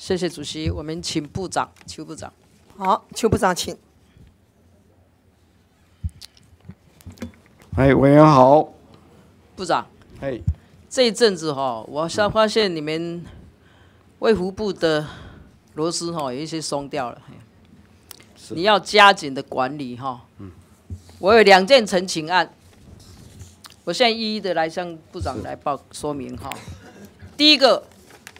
谢谢主席，我们请部长邱部长。好，邱部长，请。哎，委员好。部长。哎，这一阵子哈，我先发现你们卫福部的螺丝哈有一些松掉了，你要加紧的管理哈。嗯。我有两件陈情案，我现在一一的来向部长来报说明哈。第一个。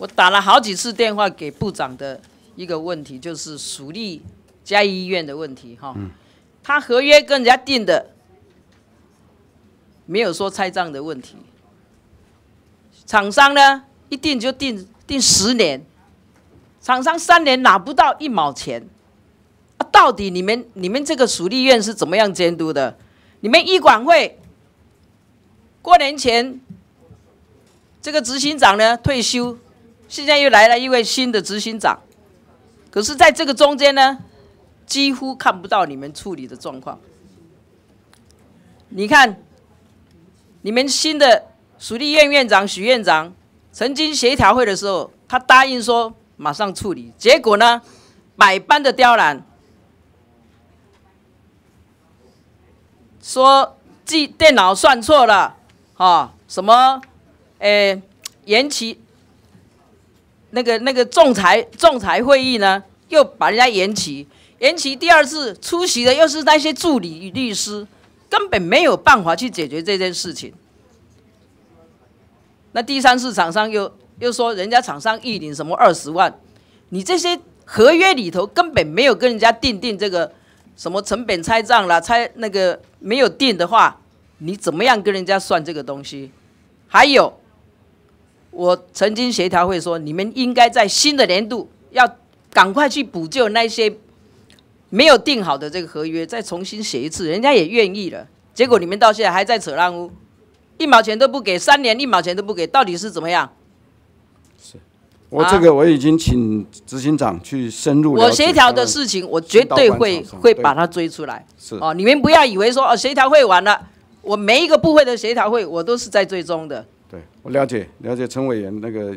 我打了好几次电话给部长的一个问题，就是属立加医院的问题，哈，他合约跟人家定的，没有说拆账的问题。厂商呢，一定就定定十年，厂商三年拿不到一毛钱，啊，到底你们你们这个属立院是怎么样监督的？你们医管会过年前这个执行长呢退休？现在又来了一位新的执行长，可是在这个中间呢，几乎看不到你们处理的状况。你看，你们新的水利院院长许院长，曾经协调会的时候，他答应说马上处理，结果呢，百般的刁难，说计电脑算错了，哈，什么，诶，延期。那个那个仲裁仲裁会议呢，又把人家延期，延期第二次出席的又是那些助理律师，根本没有办法去解决这件事情。那第三次厂商又又说人家厂商预领什么二十万，你这些合约里头根本没有跟人家定定这个什么成本拆账了，拆那个没有定的话，你怎么样跟人家算这个东西？还有。我曾经协调会说，你们应该在新的年度要赶快去补救那些没有定好的这个合约，再重新写一次，人家也愿意了。结果你们到现在还在扯烂屋，一毛钱都不给，三年一毛钱都不给，到底是怎么样？是我这个我已经请执行长去深入。我协调的事情，我绝对会会把它追出来。是哦，你们不要以为说哦协调会完了，我每一个部会的协调会，我都是在追踪的。我了解，了解陈委员那个，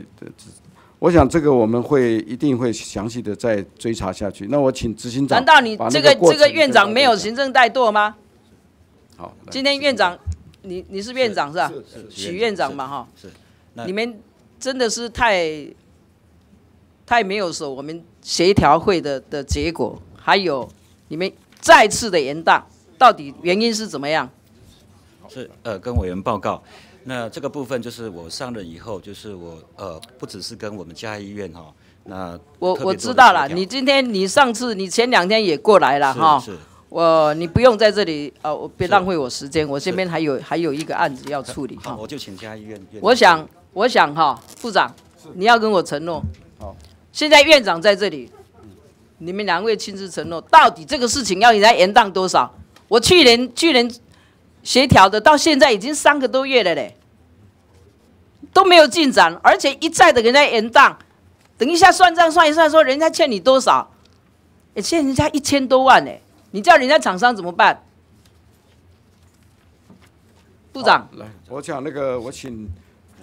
我想这个我们会一定会详细的再追查下去。那我请执行长。难道你这个这个院长没有行政怠惰吗？好，今天院长，你你是院长是吧？许院长嘛哈。是。你们真的是太太没有守我们协调会的的结果，还有你们再次的延宕，到底原因是怎么样？是呃，跟委员报告。那这个部分就是我上任以后，就是我呃，不只是跟我们嘉义医院哈，那我我知道了，你今天你上次你前两天也过来了哈，是我你不用在这里呃，我别浪费我时间，我这边还有还有一个案子要处理。好，我就请嘉义医院。我想我想哈，部长你要跟我承诺。好，现在院长在这里，你们两位亲自承诺，到底这个事情要你来延宕多少？我去年去年。协调的到现在已经三个多月了嘞，都没有进展，而且一再的人家延档。等一下算账算一算，说人家欠你多少，欠人家一千多万呢，你叫人家厂商怎么办？部长，来，我讲那个，我请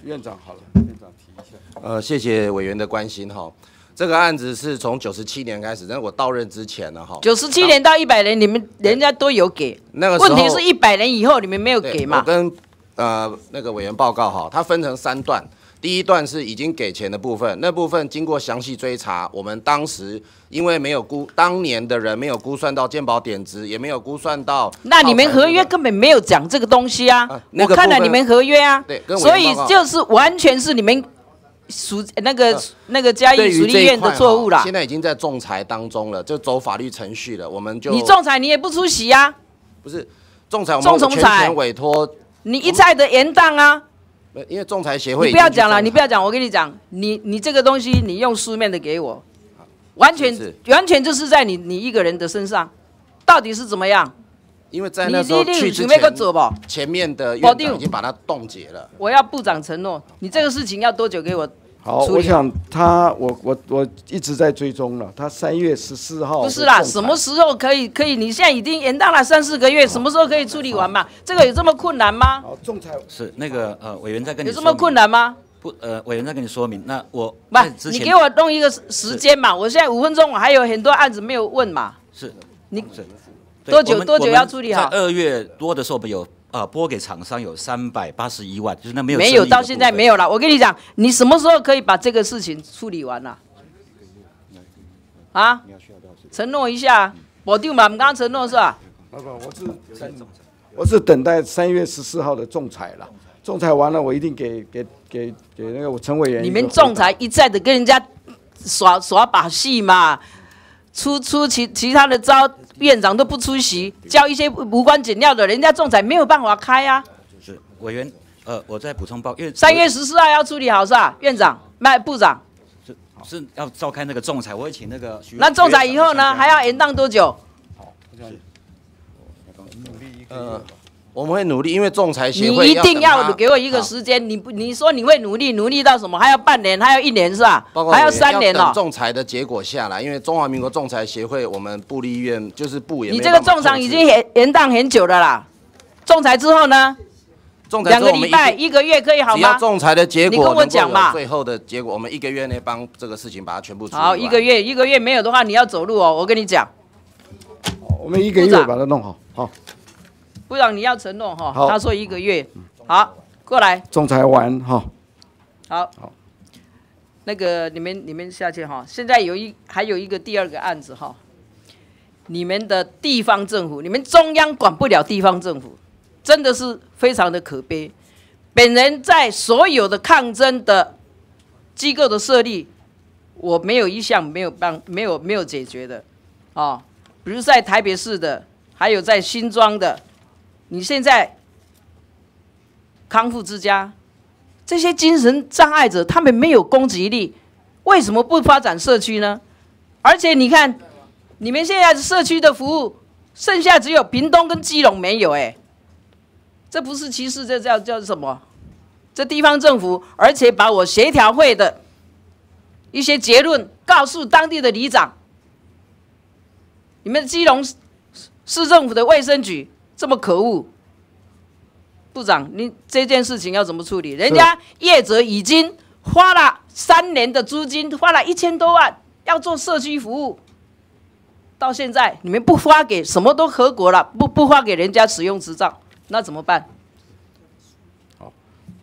院长好了，院长提一下。呃，谢谢委员的关心哈。这个案子是从九十七年开始，但是我到任之前呢，哈，九十七年到一百年，你们人家都有给。那个问题是一百年以后你们没有给嘛？我跟呃那个委员报告哈，它分成三段，第一段是已经给钱的部分，那部分经过详细追查，我们当时因为没有估，当年的人没有估算到鉴宝点值，也没有估算到。那你们合约根本没有讲这个东西啊！我看了你们合约啊，对，所以就是完全是你们。属那个那个嘉义福立院的错误啦，现在已经在仲裁当中了，就走法律程序了。我们就你仲裁，你也不出席呀？不是仲裁，仲裁全权委托你一再的延宕啊！因为仲裁协会你不要讲了，你不要讲，我跟你讲，你你这个东西，你用书面的给我，完全完全就是在你你一个人的身上，到底是怎么样？因为在那时候去之前，前面的院长已经把它冻结了。我要部长承诺，你这个事情要多久给我？好，我想他，我我我一直在追踪了。他三月十四号不是啦，什么时候可以可以？你现在已经延到了三四个月，什么时候可以处理完嘛？这个有这么困难吗？哦，仲裁是那个呃委员在跟你有这么困难吗？不，呃委员在跟你说明。那我不，你给我弄一个时间嘛？我现在五分钟，我还有很多案子没有问嘛？是，你多久多久要处理好？在二月多的时候不有？啊，拨给厂商有三百八十一万，就是那没有。没有，到现在没有了。我跟你讲，你什么时候可以把这个事情处理完了？啊，承诺一下，我定嘛，你刚刚承诺是吧？老板，我是，我是等待三月十四号的仲裁了。仲裁完了，我一定给给给给那个陈委员。你们仲裁一再的跟人家耍耍把戏嘛？出出其其他的招，院长都不出席，叫一些无关紧要的，人家仲裁没有办法开呀。是委员，呃，我再补充报，因为三月十四号要处理好是吧？院长、麦部长是是要召开那个仲裁，我会请那个。那仲裁以后呢，还要延宕多久？好，是，我努力一个。我们会努力，因为仲裁协会。你一定要给我一个时间，你不，你说你会努力，努力到什么？还要半年，还要一年是吧？还要三年了。仲裁的结果下来，因为中华民国仲裁协会，我们部立院就是部也。你这个仲裁已经延延宕很久的啦。仲裁之后呢？仲裁两个礼拜，一个月可以好吗？只要仲裁的结果，你跟我讲嘛。最后的结果，我们一个月内帮这个事情把它全部处理好，一个月，一个月没有的话，你要走路哦，我跟你讲。我们一个月把它弄好，好。部长，你要承诺哈，他说一个月，好，过来，仲裁完哈，好，好，那个你们你们下去哈。现在有一还有一个第二个案子哈，你们的地方政府，你们中央管不了地方政府，真的是非常的可悲。本人在所有的抗争的机构的设立，我没有一项没有办没有没有解决的啊，比如在台北市的，还有在新庄的。你现在康复之家，这些精神障碍者他们没有攻击力，为什么不发展社区呢？而且你看，你们现在社区的服务剩下只有屏东跟基隆没有，哎，这不是歧视，这叫叫什么？这地方政府，而且把我协调会的一些结论告诉当地的里长，你们基隆市政府的卫生局。这么可恶，部长，你这件事情要怎么处理？人家业者已经花了三年的租金，花了一千多万，要做社区服务，到现在你们不发给，什么都合格了，不不发给人家使用执照，那怎么办？好，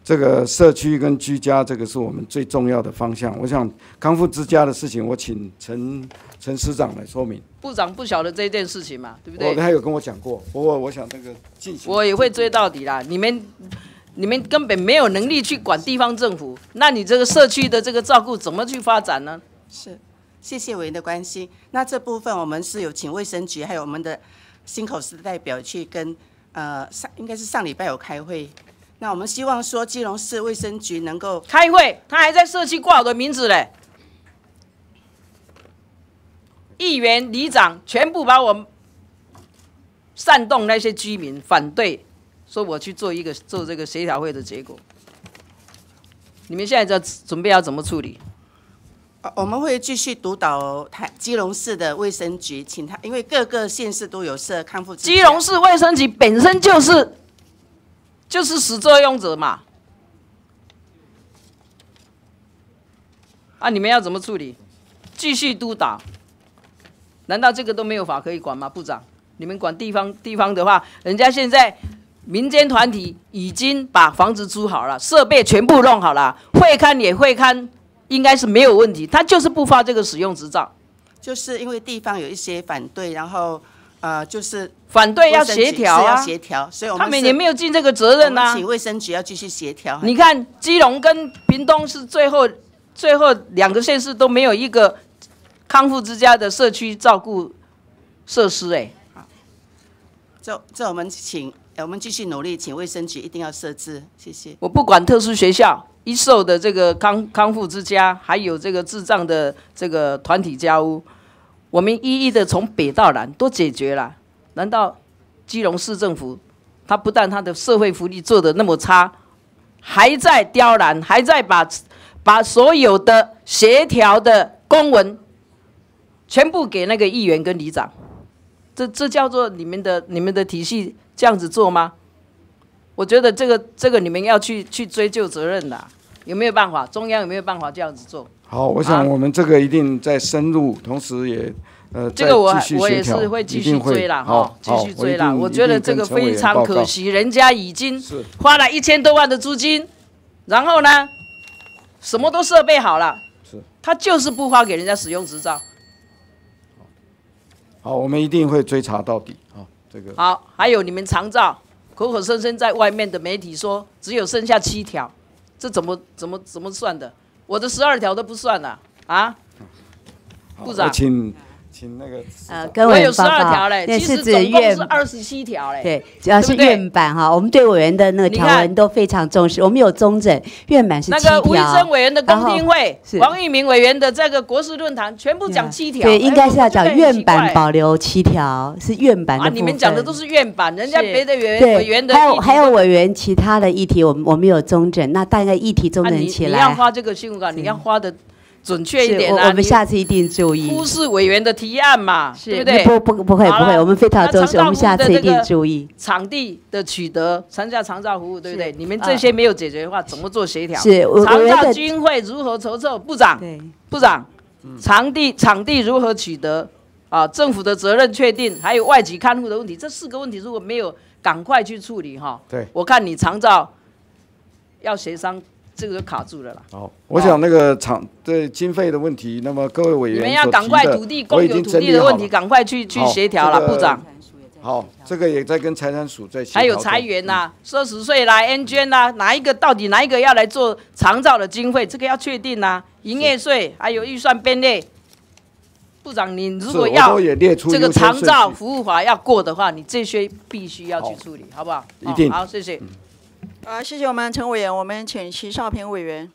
这个社区跟居家，这个是我们最重要的方向。我想康复之家的事情，我请陈。陈司长来说明，部长不晓得这件事情嘛，对不对？他有跟我讲过，不过我想那个进行，我也会追到底啦。你们，你们根本没有能力去管地方政府，那你这个社区的这个照顾怎么去发展呢？是，谢谢委员的关心。那这部分我们是有请卫生局还有我们的新口市代表去跟，呃，上应该是上礼拜有开会。那我们希望说基隆市卫生局能够开会，他还在社区挂我的名字嘞。议员、里长全部把我煽动那些居民反对，说我去做一个做这个协调会的结果。你们现在在准备要怎么处理？我们会继续督导台基隆市的卫生局，请他，因为各个县市都有设康复。基隆市卫生局本身就是就是始作俑者嘛。啊，你们要怎么处理？继续督导。难道这个都没有法可以管吗，部长？你们管地方地方的话，人家现在民间团体已经把房子租好了，设备全部弄好了，会勘也会勘，应该是没有问题。他就是不发这个使用执照，就是因为地方有一些反对，然后呃，就是反对要协调，要协调。所以，他们也没有尽这个责任呐。请卫生局要继续协调。你看，基隆跟屏东是最后最后两个县市都没有一个。康复之家的社区照顾设施，哎，好，这这我们请，我们继续努力，请卫生局一定要设置。谢谢。我不管特殊学校、一受的这个康康复之家，还有这个智障的这个团体家屋，我们一一的从北到南都解决了。难道基隆市政府，他不但他的社会福利做的那么差，还在刁难，还在把把所有的协调的公文。全部给那个议员跟里长，这这叫做你们的你们的体系这样子做吗？我觉得这个这个你们要去去追究责任的，有没有办法？中央有没有办法这样子做？好，我想我们这个一定在深入，同时也呃，这个我我也是会继续追了哈，继续追了。我觉得这个非常可惜，人家已经花了一千多万的租金，然后呢，什么都设备好了，他就是不发给人家使用执照。好，我们一定会追查到底。好，这个好，还有你们常照，口口声声在外面的媒体说只有剩下七条，这怎么怎么怎么算的？我的十二条都不算了啊，部长。请那个，我有十二条嘞，其实总共是二十七条嘞。对，主要是院版哈，我们对委员的那个条文都非常重视。我们有中正院版是七条。那个卫生委员的公听会，王玉明委员的这个国事论坛，全部讲七条。对，应该是要讲院版保留七条，是院版的。啊，你们讲的都是院版，人家别的委员委员的。还有还有委员其他的议题，我们我们有中正，那大概议题中正起来。你要花这个新闻稿，你要花的。准确一点啊！我们下次一定注意忽视委员的提案嘛，对不对？不不不会不会，我们非常重视，我们下次一定注意。场地的取得，参加长照服务，对不对？你们这些没有解决的话，怎么做协调？是，长照基金会如何筹措？部长，部长，场地场地如何取得？啊，政府的责任确定，还有外籍看护的问题，这四个问题如果没有赶快去处理哈？对，我看你长照要协商。这个就卡住了啦。好，我想那个厂对经费的问题，那么各位委员，你们要赶快土地公有土地的问题，赶快去去协调了，部长。好，这个也在跟财产署在协调。还有裁员呐，奢侈税啦，NGN 哪一个到底哪一个要来做长照的经费？这个要确定呐。营业税还有预算编列，部长，你如果要这个长照服务法要过的话，你这些必须要去处理，好不好？一定。好，谢谢。好，谢谢我们陈委员。我们请徐少平委员。